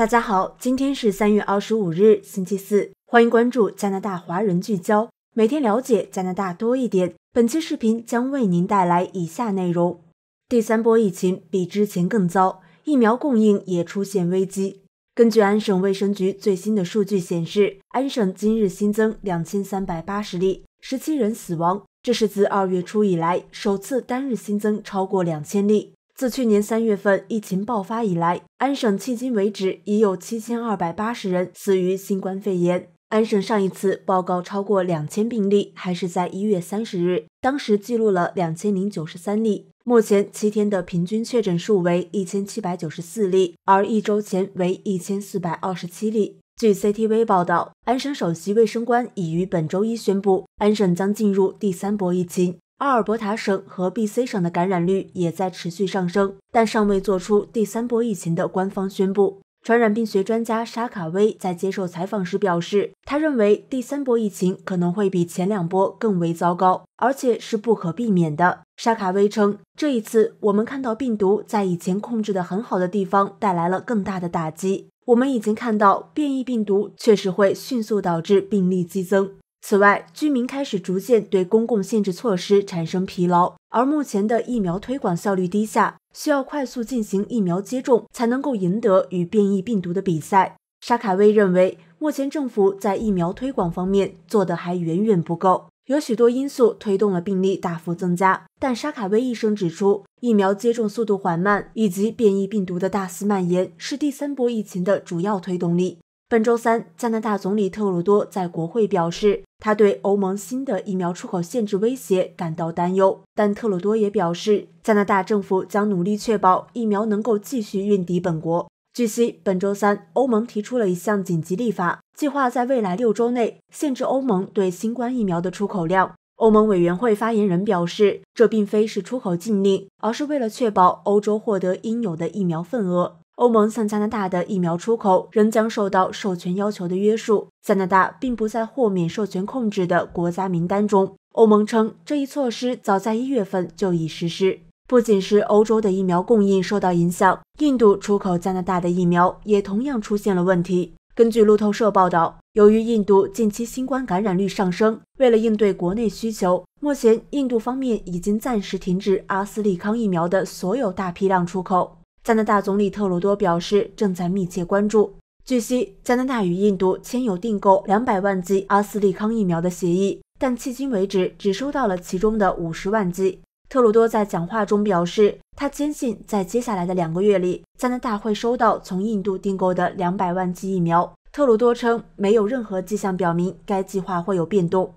大家好，今天是三月二十五日，星期四，欢迎关注加拿大华人聚焦，每天了解加拿大多一点。本期视频将为您带来以下内容：第三波疫情比之前更糟，疫苗供应也出现危机。根据安省卫生局最新的数据显示，安省今日新增两千三百八十例，十七人死亡，这是自二月初以来首次单日新增超过两千例。自去年三月份疫情爆发以来，安省迄今为止已有七千二百八十人死于新冠肺炎。安省上一次报告超过两千病例还是在一月三十日，当时记录了两千零九十三例。目前七天的平均确诊数为一千七百九十四例，而一周前为一千四百二十七例。据 CTV 报道，安省首席卫生官已于本周一宣布，安省将进入第三波疫情。阿尔伯塔省和 B.C. 省的感染率也在持续上升，但尚未做出第三波疫情的官方宣布。传染病学专家沙卡威在接受采访时表示，他认为第三波疫情可能会比前两波更为糟糕，而且是不可避免的。沙卡威称：“这一次，我们看到病毒在以前控制得很好的地方带来了更大的打击。我们已经看到变异病毒确实会迅速导致病例激增。”此外，居民开始逐渐对公共限制措施产生疲劳，而目前的疫苗推广效率低下，需要快速进行疫苗接种才能够赢得与变异病毒的比赛。沙卡威认为，目前政府在疫苗推广方面做的还远远不够，有许多因素推动了病例大幅增加。但沙卡威医生指出，疫苗接种速度缓慢以及变异病毒的大肆蔓延是第三波疫情的主要推动力。本周三，加拿大总理特鲁多在国会表示。他对欧盟新的疫苗出口限制威胁感到担忧，但特鲁多也表示，加拿大政府将努力确保疫苗能够继续运抵本国。据悉，本周三，欧盟提出了一项紧急立法计划，在未来六周内限制欧盟对新冠疫苗的出口量。欧盟委员会发言人表示，这并非是出口禁令，而是为了确保欧洲获得应有的疫苗份额。欧盟向加拿大的疫苗出口仍将受到授权要求的约束。加拿大并不在豁免授权控制的国家名单中。欧盟称，这一措施早在一月份就已实施。不仅是欧洲的疫苗供应受到影响，印度出口加拿大的疫苗也同样出现了问题。根据路透社报道，由于印度近期新冠感染率上升，为了应对国内需求，目前印度方面已经暂时停止阿斯利康疫苗的所有大批量出口。加拿大总理特鲁多表示，正在密切关注。据悉，加拿大与印度签有订购两百万剂阿斯利康疫苗的协议，但迄今为止只收到了其中的五十万剂。特鲁多在讲话中表示，他坚信在接下来的两个月里，加拿大会收到从印度订购的两百万剂疫苗。特鲁多称，没有任何迹象表明该计划会有变动。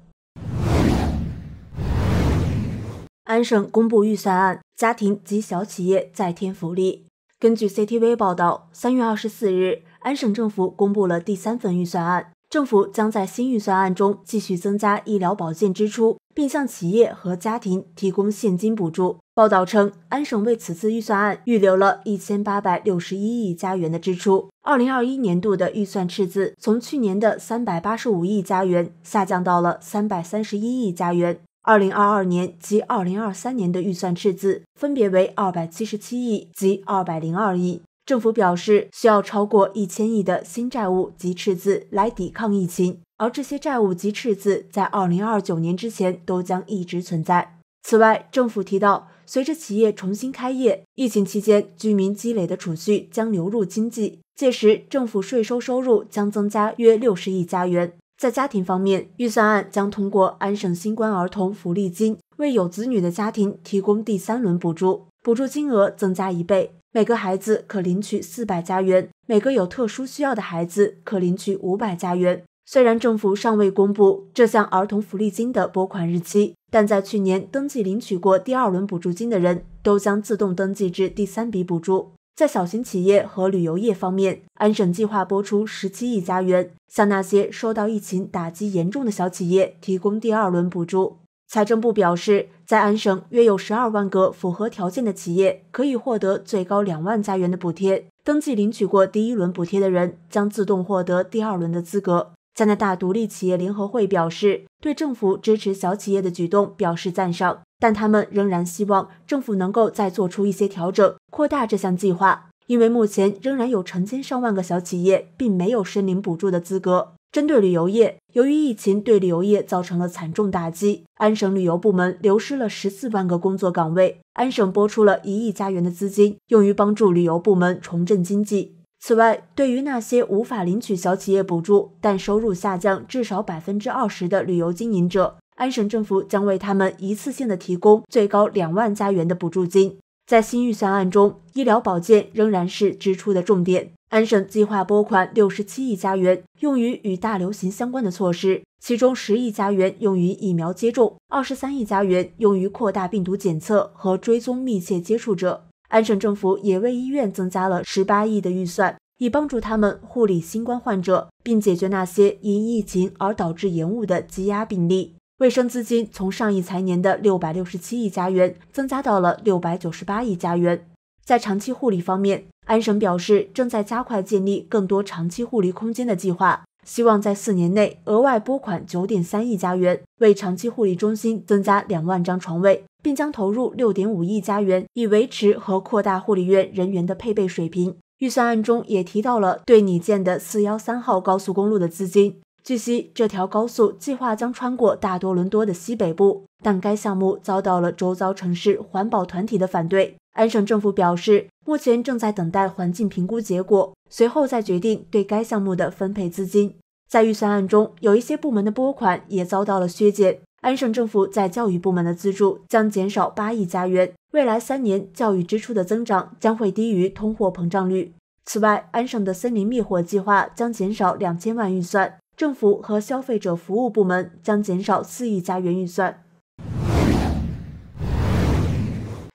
安省公布预算案，家庭及小企业再添福利。根据 CTV 报道，三月二十四日，安省政府公布了第三份预算案。政府将在新预算案中继续增加医疗保健支出，并向企业和家庭提供现金补助。报道称，安省为此次预算案预留了一千八百六十一亿加元的支出。二零二一年度的预算赤字，从去年的三百八十五亿加元下降到了三百三十一亿加元。二零二二年及二零二三年的预算赤字分别为二百七十七亿及二百零二亿。政府表示，需要超过一千亿的新债务及赤字来抵抗疫情，而这些债务及赤字在二零二九年之前都将一直存在。此外，政府提到，随着企业重新开业，疫情期间居民积累的储蓄将流入经济，届时政府税收收入将增加约六十亿加元。在家庭方面，预算案将通过安省新冠儿童福利金为有子女的家庭提供第三轮补助，补助金额增加一倍，每个孩子可领取四百加元，每个有特殊需要的孩子可领取五百加元。虽然政府尚未公布这项儿童福利金的拨款日期，但在去年登记领取过第二轮补助金的人，都将自动登记至第三笔补助。在小型企业和旅游业方面，安省计划拨出十七亿加元，向那些受到疫情打击严重的小企业提供第二轮补助。财政部表示，在安省约有十二万个符合条件的企业可以获得最高两万加元的补贴。登记领取过第一轮补贴的人将自动获得第二轮的资格。加拿大独立企业联合会表示，对政府支持小企业的举动表示赞赏，但他们仍然希望政府能够再做出一些调整，扩大这项计划，因为目前仍然有成千上万个小企业并没有申领补助的资格。针对旅游业，由于疫情对旅游业造成了惨重打击，安省旅游部门流失了十四万个工作岗位，安省拨出了一亿加元的资金，用于帮助旅游部门重振经济。此外，对于那些无法领取小企业补助，但收入下降至少百分之二十的旅游经营者，安省政府将为他们一次性的提供最高两万加元的补助金。在新预算案中，医疗保健仍然是支出的重点。安省计划拨款六十七亿加元用于与大流行相关的措施，其中十亿加元用于疫苗接种，二十三亿加元用于扩大病毒检测和追踪密切接触者。安省政府也为医院增加了十八亿的预算，以帮助他们护理新冠患者，并解决那些因疫情而导致延误的积压病例。卫生资金从上一财年的六百六十七亿加元增加到了六百九十八亿加元。在长期护理方面，安省表示正在加快建立更多长期护理空间的计划。希望在四年内额外拨款九点三亿加元，为长期护理中心增加两万张床位，并将投入六点五亿加元，以维持和扩大护理院人员的配备水平。预算案中也提到了对拟建的四幺三号高速公路的资金。据悉，这条高速计划将穿过大多伦多的西北部，但该项目遭到了周遭城市环保团体的反对。安省政府表示，目前正在等待环境评估结果。随后再决定对该项目的分配资金。在预算案中，有一些部门的拨款也遭到了削减。安省政府在教育部门的资助将减少八亿加元，未来三年教育支出的增长将会低于通货膨胀率。此外，安省的森林灭火计划将减少两千万预算，政府和消费者服务部门将减少四亿加元预算。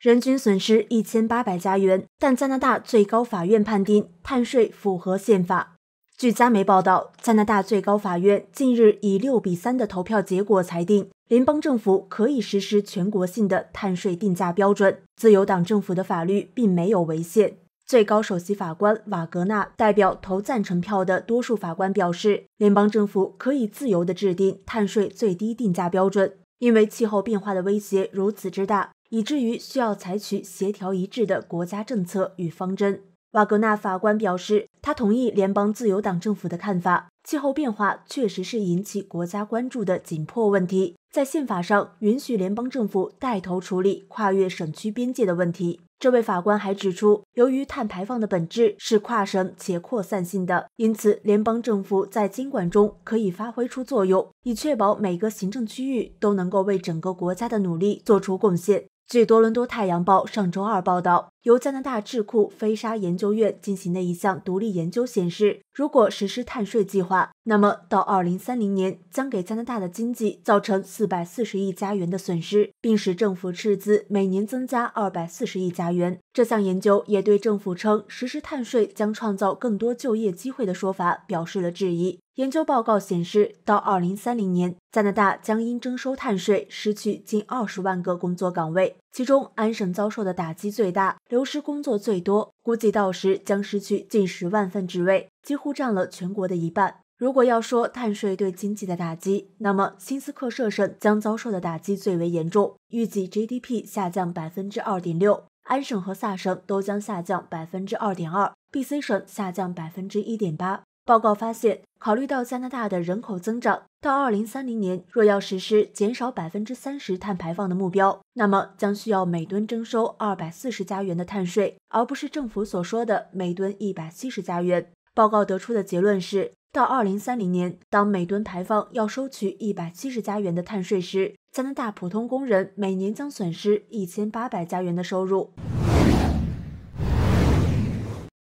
人均损失一千八百加元，但加拿大最高法院判定碳税符合宪法。据加媒报道，加拿大最高法院近日以六比三的投票结果裁定，联邦政府可以实施全国性的碳税定价标准，自由党政府的法律并没有违宪。最高首席法官瓦格纳代表投赞成票的多数法官表示，联邦政府可以自由地制定碳税最低定价标准，因为气候变化的威胁如此之大。以至于需要采取协调一致的国家政策与方针。瓦格纳法官表示，他同意联邦自由党政府的看法，气候变化确实是引起国家关注的紧迫问题。在宪法上允许联邦政府带头处理跨越省区边界的问题。这位法官还指出，由于碳排放的本质是跨省且扩散性的，因此联邦政府在监管中可以发挥出作用，以确保每个行政区域都能够为整个国家的努力做出贡献。据多伦多太阳报上周二报道，由加拿大智库飞沙研究院进行的一项独立研究显示，如果实施碳税计划，那么到二零三零年将给加拿大的经济造成四百四十亿加元的损失，并使政府赤字每年增加二百四十亿加元。这项研究也对政府称实施碳税将创造更多就业机会的说法表示了质疑。研究报告显示，到二零三零年，加拿大将因征收碳税失去近二十万个工作岗位，其中安省遭受的打击最大，流失工作最多，估计到时将失去近十万份职位，几乎占了全国的一半。如果要说碳税对经济的打击，那么新斯克舍省将遭受的打击最为严重，预计 GDP 下降百分之二点六，安省和萨省都将下降百分之二点二，BC 省下降百分之一点八。报告发现，考虑到加拿大的人口增长，到二零三零年，若要实施减少百分之三十碳排放的目标，那么将需要每吨征收二百四十加元的碳税，而不是政府所说的每吨一百七十加元。报告得出的结论是，到二零三零年，当每吨排放要收取一百七十加元的碳税时，加拿大普通工人每年将损失一千八百加元的收入。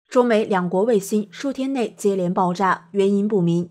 中美两国卫星数天内接连爆炸，原因不明。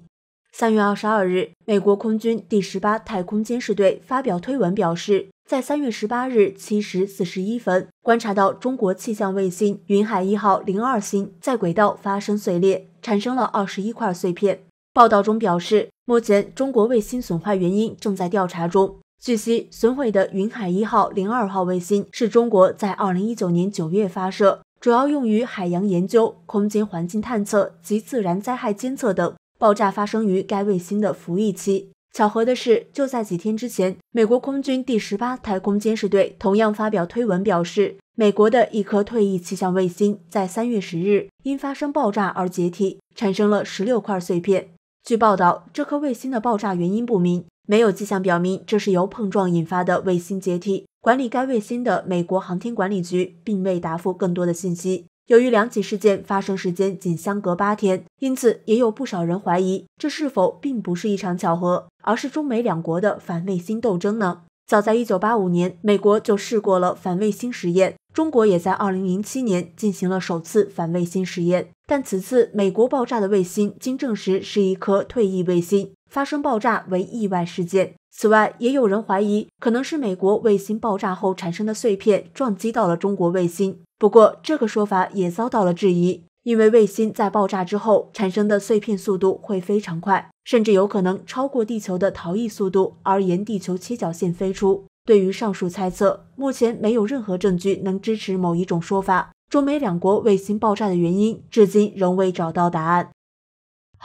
三月二十二日，美国空军第十八太空监视队发表推文表示，在三月十八日七时四十一分，观察到中国气象卫星“云海一号零二星”在轨道发生碎裂，产生了二十一块碎片。报道中表示，目前中国卫星损坏原因正在调查中。据悉，损毁的“云海一号零二号”卫星是中国在二零一九年九月发射。主要用于海洋研究、空间环境探测及自然灾害监测等。爆炸发生于该卫星的服役期。巧合的是，就在几天之前，美国空军第十八太空监视队同样发表推文表示，美国的一颗退役气象卫星在三月十日因发生爆炸而解体，产生了十六块碎片。据报道，这颗卫星的爆炸原因不明，没有迹象表明这是由碰撞引发的卫星解体。管理该卫星的美国航天管理局并未答复更多的信息。由于两起事件发生时间仅相隔八天，因此也有不少人怀疑，这是否并不是一场巧合，而是中美两国的反卫星斗争呢？早在一九八五年，美国就试过了反卫星实验，中国也在二零零七年进行了首次反卫星实验。但此次美国爆炸的卫星经证实是一颗退役卫星，发生爆炸为意外事件。此外，也有人怀疑，可能是美国卫星爆炸后产生的碎片撞击到了中国卫星。不过，这个说法也遭到了质疑，因为卫星在爆炸之后产生的碎片速度会非常快，甚至有可能超过地球的逃逸速度，而沿地球切角线飞出。对于上述猜测，目前没有任何证据能支持某一种说法。中美两国卫星爆炸的原因，至今仍未找到答案。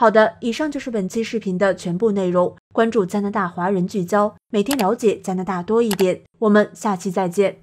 好的，以上就是本期视频的全部内容。关注加拿大华人聚焦，每天了解加拿大多一点。我们下期再见。